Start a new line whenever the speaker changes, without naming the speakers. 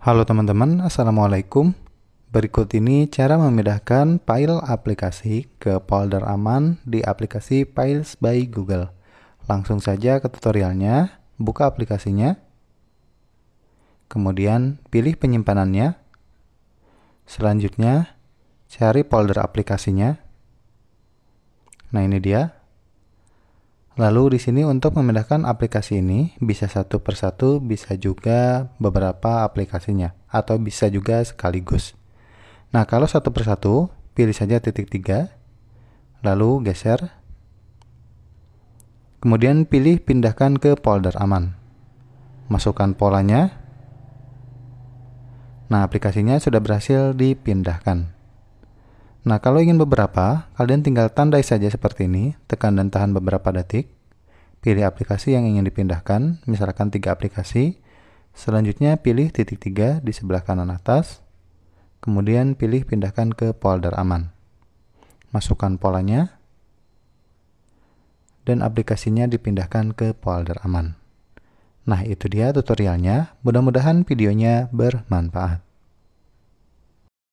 Halo teman-teman, Assalamualaikum. Berikut ini cara memindahkan file aplikasi ke folder aman di aplikasi Files by Google. Langsung saja ke tutorialnya, buka aplikasinya. Kemudian pilih penyimpanannya. Selanjutnya, cari folder aplikasinya. Nah ini dia, Lalu di sini untuk memindahkan aplikasi ini bisa satu persatu, bisa juga beberapa aplikasinya, atau bisa juga sekaligus. Nah kalau satu persatu, pilih saja titik tiga, lalu geser, kemudian pilih pindahkan ke folder aman. Masukkan polanya. Nah aplikasinya sudah berhasil dipindahkan. Nah, kalau ingin beberapa, kalian tinggal tandai saja seperti ini, tekan dan tahan beberapa detik. Pilih aplikasi yang ingin dipindahkan, misalkan tiga aplikasi. Selanjutnya pilih titik tiga di sebelah kanan atas. Kemudian pilih pindahkan ke folder aman. Masukkan polanya. Dan aplikasinya dipindahkan ke folder aman. Nah, itu dia tutorialnya. Mudah-mudahan videonya bermanfaat.